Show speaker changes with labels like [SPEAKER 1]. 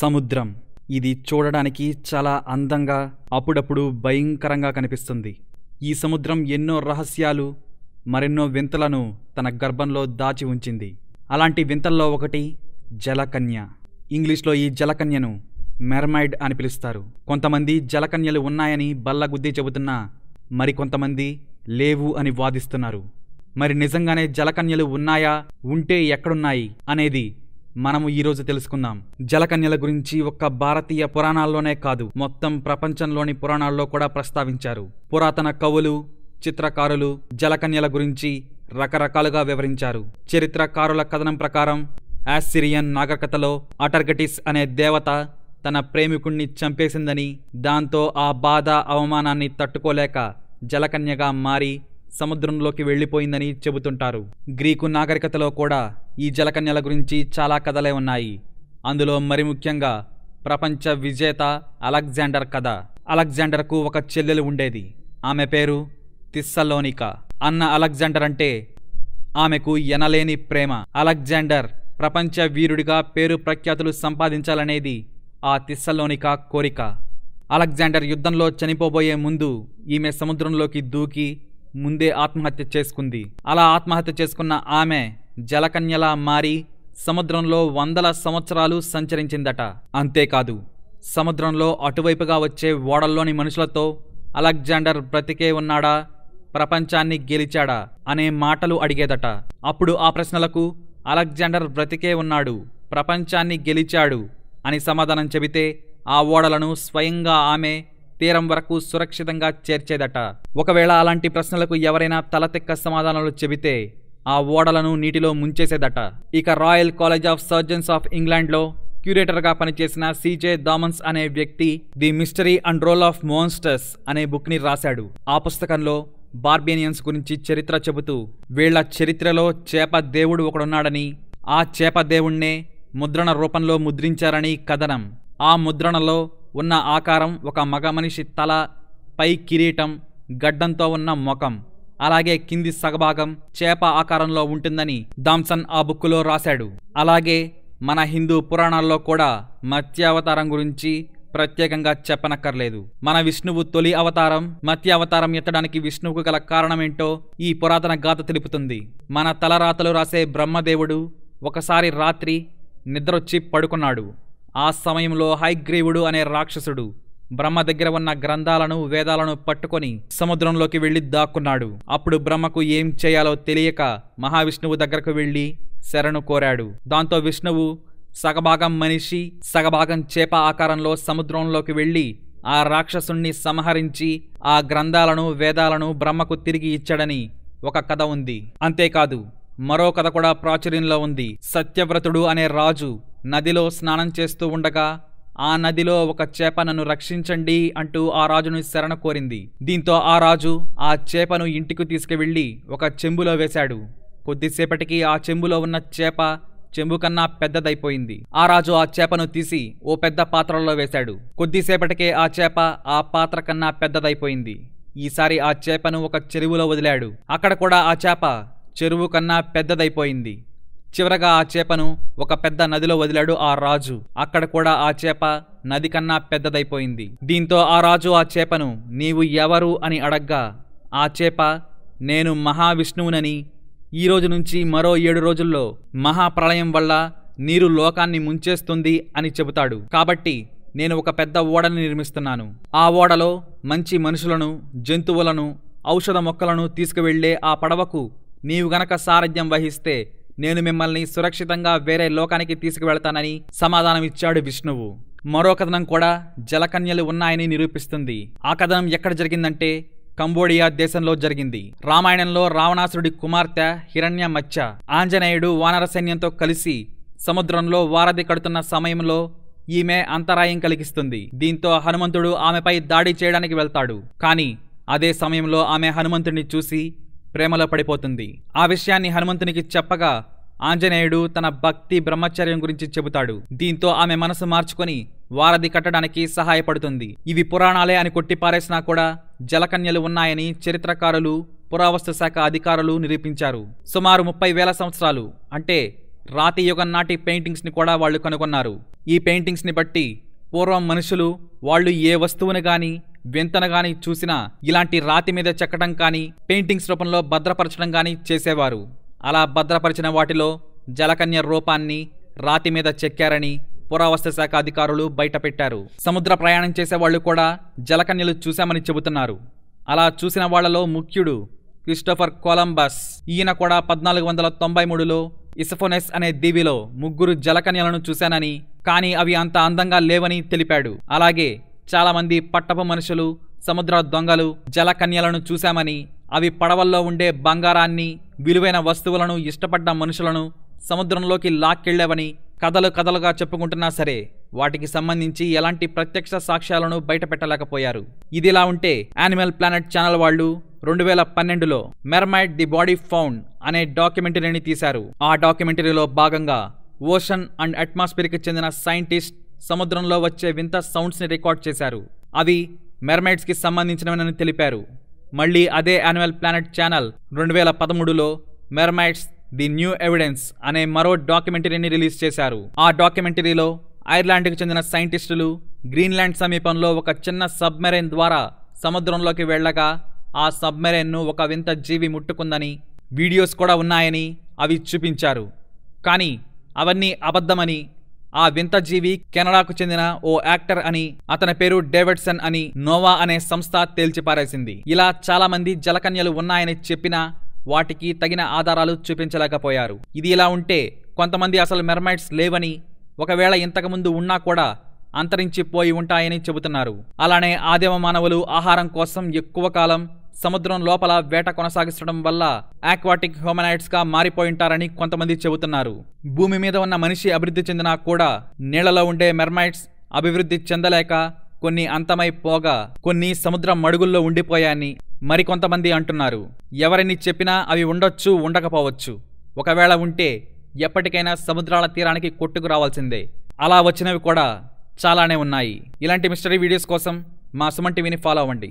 [SPEAKER 1] సముద్రం ఇది చూడడానికి చాలా అందంగా అప్పుడప్పుడు భయంకరంగా కనిపిస్తుంది ఈ సముద్రం ఎన్నో రహస్యాలు మరెన్నో వింతలను తన గర్భంలో దాచి ఉంచింది అలాంటి వింతల్లో ఒకటి జలకన్య ఇంగ్లీష్లో ఈ జలకన్యను మెర్మైడ్ అని పిలుస్తారు కొంతమంది జలకన్యలు ఉన్నాయని బల్లగుద్దీ చెబుతున్నా మరికొంతమంది లేవు అని వాదిస్తున్నారు మరి నిజంగానే జలకన్యలు ఉన్నాయా ఉంటే ఎక్కడున్నాయి అనేది మనము ఈరోజు తెలుసుకుందాం జలకన్యల గురించి ఒక్క భారతీయ పురాణాల్లోనే కాదు మొత్తం ప్రపంచంలోని పురాణాల్లో కూడా ప్రస్తావించారు పురాతన కవులు చిత్రకారులు జలకన్యల గురించి రకరకాలుగా వివరించారు చరిత్రకారుల కథనం ప్రకారం యాసిరియన్ నాగరికతలో అటర్గటిస్ అనే దేవత తన ప్రేమికుణ్ణి చంపేసిందని దాంతో ఆ బాధ అవమానాన్ని తట్టుకోలేక జలకన్యగా మారి సముద్రంలోకి వెళ్ళిపోయిందని చెబుతుంటారు గ్రీకు నాగరికతలో కూడా ఈ జలకన్యల గురించి చాలా కథలే ఉన్నాయి అందులో మరి ముఖ్యంగా ప్రపంచ విజేత అలెగ్జాండర్ కథ అలెగ్జాండర్కు ఒక చెల్లెలు ఉండేది ఆమె పేరు తిస్సలోనిక అన్న అలెగ్జాండర్ అంటే ఆమెకు ఎనలేని ప్రేమ అలెగ్జాండర్ ప్రపంచ వీరుడిగా పేరు ప్రఖ్యాతులు సంపాదించాలనేది ఆ తిస్సలోనిక కోరిక అలెగ్జాండర్ యుద్ధంలో చనిపోబోయే ముందు ఈమె సముద్రంలోకి దూకి ముందే ఆత్మహత్య చేసుకుంది అలా ఆత్మహత్య చేసుకున్న ఆమె జలకన్యలా మారి సముద్రంలో వందల సంవత్సరాలు సంచరించిందట అంతేకాదు సముద్రంలో అటువైపుగా వచ్చే ఓడల్లోని మనుషులతో అలెగ్జాండర్ బ్రతికే ఉన్నాడా ప్రపంచాన్ని గెలిచాడా అనే మాటలు అడిగేదట అప్పుడు ఆ ప్రశ్నలకు అలెగ్జాండర్ బ్రతికే ఉన్నాడు ప్రపంచాన్ని గెలిచాడు అని సమాధానం చెబితే ఆ ఓడలను స్వయంగా ఆమె తీరం వరకు సురక్షితంగా చేర్చేదట ఒకవేళ అలాంటి ప్రశ్నలకు ఎవరైనా తలతెక్క సమాధానాలు చెబితే ఆ ఓడలను నీటిలో ముంచేసేదట ఇక royal college of surgeons of ఇంగ్లాండ్లో క్యూరేటర్గా పనిచేసిన సిజే దామన్స్ అనే వ్యక్తి the mystery and role of monsters అనే బుక్ని రాశాడు ఆ పుస్తకంలో బార్బేనియన్స్ గురించి చరిత్ర చెబుతూ వీళ్ల చరిత్రలో చేప దేవుడు ఒకడున్నాడని ఆ చేప దేవుణ్ణే ముద్రణ రూపంలో ముద్రించారని కథనం ఆ ముద్రణలో ఉన్న ఆకారం ఒక మగ మనిషి తల పై కిరీటం గడ్డంతో ఉన్న ముఖం అలాగే కింది సగభాగం చేప ఆకారంలో ఉంటుందని దామ్సన్ ఆ బుక్కులో రాశాడు అలాగే మన హిందూ పురాణాల్లో కూడా మత్స్యావతారం గురించి ప్రత్యేకంగా చెప్పనక్కర్లేదు మన విష్ణువు తొలి అవతారం అవతారం ఎత్తడానికి విష్ణువుకు గల కారణమేంటో ఈ పురాతన గాథ తెలుపుతుంది మన తలరాతలు రాసే బ్రహ్మదేవుడు ఒకసారి రాత్రి నిద్రొచ్చి పడుకున్నాడు ఆ సమయంలో హైగ్రీవుడు అనే రాక్షసుడు బ్రహ్మ దగ్గర ఉన్న గ్రంథాలను వేదాలను పట్టుకొని సముద్రంలోకి వెళ్ళి దాక్కున్నాడు అప్పుడు బ్రహ్మకు ఏం చేయాలో తెలియక మహావిష్ణువు దగ్గరకు వెళ్ళి శరణు కోరాడు దాంతో విష్ణువు సగభాగం మనిషి సగభాగం చేప ఆకారంలో సముద్రంలోకి వెళ్ళి ఆ రాక్షసుణ్ణి సంహరించి ఆ గ్రంథాలను వేదాలను బ్రహ్మకు తిరిగి ఇచ్చాడని ఒక కథ ఉంది అంతేకాదు మరో కథ కూడా ప్రాచుర్యంలో ఉంది సత్యవ్రతుడు అనే రాజు నదిలో స్నానం చేస్తూ ఉండగా ఆ నదిలో ఒక చేప నన్ను రక్షించండి అంటూ ఆ రాజును శరణ కోరింది దీంతో ఆ రాజు ఆ చేపను ఇంటికి తీసుకువెళ్ళి ఒక చెంబులో వేశాడు కొద్దిసేపటికి ఆ చెంబులో ఉన్న చేప చెంబు కన్నా పెద్దదైపోయింది ఆ రాజు ఆ చేపను తీసి ఓ పెద్ద పాత్రలో వేశాడు కొద్దిసేపటికే ఆ చేప ఆ పాత్ర కన్నా పెద్దదైపోయింది ఈసారి ఆ చేపను ఒక చెరువులో వదిలాడు అక్కడ కూడా ఆ చేప చెరువు కన్నా పెద్దదైపోయింది చివరగా ఆ చేపను ఒక పెద్ద నదిలో వదిలాడు ఆ రాజు అక్కడ కూడా ఆ చేప నది కన్నా పెద్దదైపోయింది దీంతో ఆ రాజు ఆ చేపను నీవు ఎవరు అని అడగ్గా ఆ చేప నేను మహావిష్ణువునని ఈ రోజు నుంచి మరో ఏడు రోజుల్లో మహాప్రళయం వల్ల నీరు లోకాన్ని ముంచేస్తుంది అని చెబుతాడు కాబట్టి నేను ఒక పెద్ద ఓడని నిర్మిస్తున్నాను ఆ ఓడలో మంచి మనుషులను జంతువులను ఔషధ మొక్కలను తీసుకువెళ్లే ఆ పడవకు నీవు గనక సారథ్యం వహిస్తే నేను మిమ్మల్ని సురక్షితంగా వేరే లోకానికి తీసుకువెళ్తానని సమాధానం ఇచ్చాడు విష్ణువు మరో కథనం కూడా జలకన్యలు ఉన్నాయని నిరూపిస్తుంది ఆ కథనం ఎక్కడ జరిగిందంటే కంబోడియా దేశంలో జరిగింది రామాయణంలో రావణాసురుడి కుమార్తె హిరణ్య మచ్చ ఆంజనేయుడు వానర సైన్యంతో కలిసి సముద్రంలో వారధి కడుతున్న సమయంలో ఈమె అంతరాయం కలిగిస్తుంది దీంతో హనుమంతుడు ఆమెపై దాడి చేయడానికి వెళ్తాడు కానీ అదే సమయంలో ఆమె హనుమంతుడిని చూసి ప్రేమలో పడిపోతుంది ఆ విషయాన్ని హనుమంతునికి చెప్పగా ఆంజనేయుడు తన భక్తి బ్రహ్మచర్యం గురించి చెబుతాడు దీంతో ఆమె మనసు మార్చుకొని వారధి కట్టడానికి సహాయపడుతుంది ఇవి పురాణాలే అని కొట్టిపారేసినా కూడా జలకన్యలు ఉన్నాయని చరిత్రకారులు పురావస్తు శాఖ అధికారులు నిరూపించారు సుమారు ముప్పై వేల సంవత్సరాలు అంటే రాతి యుగం నాటి పెయింటింగ్స్ని కూడా వాళ్ళు కనుగొన్నారు ఈ పెయింటింగ్స్ని బట్టి పూర్వం మనుషులు వాళ్ళు ఏ వస్తువును కానీ వింతన గాని చూసినా ఇలాంటి రాతి మీద చెక్కడం కానీ పెయింటింగ్స్ రూపంలో భద్రపరచడం కానీ చేసేవారు అలా భద్రపరిచిన వాటిలో జలకన్య రూపాన్ని రాతి మీద చెక్కారని పురావస్తు శాఖ అధికారులు బయటపెట్టారు సముద్ర ప్రయాణం చేసేవాళ్లు కూడా జలకన్యలు చూశామని చెబుతున్నారు అలా చూసిన వాళ్లలో ముఖ్యుడు క్రిస్టోఫర్ కొలంబస్ ఈయన కూడా పద్నాలుగు వందల తొంభై మూడులో ఇసఫోనెస్ అనే దీవిలో ముగ్గురు జలకన్యలను చూశానని కానీ అవి అంత అందంగా లేవని తెలిపాడు అలాగే చాలామంది పట్టపు మనుషులు సముద్ర దొంగలు జలకన్యలను చూశామని అవి పడవల్లో ఉండే బంగారాన్ని విలువైన వస్తువులను ఇష్టపడ్డ మనుషులను సముద్రంలోకి లాక్కెళ్లేవని కథలు కథలుగా చెప్పుకుంటున్నా సరే వాటికి సంబంధించి ఎలాంటి ప్రత్యక్ష సాక్ష్యాలను బయటపెట్టలేకపోయారు ఇదిలా ఉంటే యానిమల్ ప్లానెట్ ఛానల్ వాళ్ళు రెండు వేల పన్నెండులో మెర్మైడ్ ది బాడీ ఫౌండ్ అనే డాక్యుమెంటరీని తీశారు ఆ డాక్యుమెంటరీలో భాగంగా ఓషన్ అండ్ అట్మాస్ఫియర్కి చెందిన సైంటిస్ట్ సముద్రంలో వచ్చే వింత సౌండ్స్ని రికార్డ్ చేశారు అవి మెర్మైడ్స్కి సంబంధించినవినని తెలిపారు మళ్ళీ అదే యానిమల్ ప్లానెట్ ఛానల్ రెండు వేల పదమూడులో మెర్మైడ్స్ ది న్యూ ఎవిడెన్స్ అనే మరో డాక్యుమెంటరీని రిలీజ్ చేశారు ఆ డాక్యుమెంటరీలో ఐర్లాండ్కి చెందిన సైంటిస్టులు గ్రీన్లాండ్ సమీపంలో ఒక చిన్న సబ్మెరైన్ ద్వారా సముద్రంలోకి వెళ్ళగా ఆ సబ్మెరైన్ను ఒక వింత జీవి ముట్టుకుందని వీడియోస్ కూడా ఉన్నాయని అవి చూపించారు కానీ అవన్నీ అబద్ధమని ఆ వింత జీవి కెనడాకు చెందిన ఓ యాక్టర్ అని అతని పేరు డేవిడ్సన్ అని నోవా అనే సంస్థ తేల్చిపారేసింది ఇలా చాలా మంది జలకన్యలు ఉన్నాయని చెప్పినా వాటికి తగిన ఆధారాలు చూపించలేకపోయారు ఇది ఇలా ఉంటే కొంతమంది అసలు మెర్మైట్స్ లేవని ఒకవేళ ఇంతకుముందు ఉన్నా కూడా అంతరించిపోయి ఉంటాయని చెబుతున్నారు అలానే ఆదిమ మానవులు ఆహారం కోసం ఎక్కువ కాలం సముద్రం లోపల వేట కొనసాగిస్తడం వల్ల ఆక్వాటిక్ హ్యూమనైట్స్గా మారిపోయింటారని కొంతమంది చెబుతున్నారు భూమి మీద ఉన్న మనిషి అభివృద్ధి చెందినా కూడా నీళ్లలో ఉండే మెర్మైట్స్ అభివృద్ధి చెందలేక కొన్ని అంతమైపోగా కొన్ని సముద్రం మడుగుల్లో ఉండిపోయాయని మరికొంతమంది అంటున్నారు ఎవరిని చెప్పినా అవి ఉండొచ్చు ఉండకపోవచ్చు ఒకవేళ ఉంటే ఎప్పటికైనా సముద్రాల తీరానికి కొట్టుకు రావాల్సిందే అలా వచ్చినవి కూడా చాలానే ఉన్నాయి ఇలాంటి మిస్టరీ వీడియోస్ కోసం మా సుమన్ టీవీని ఫాలో అవ్వండి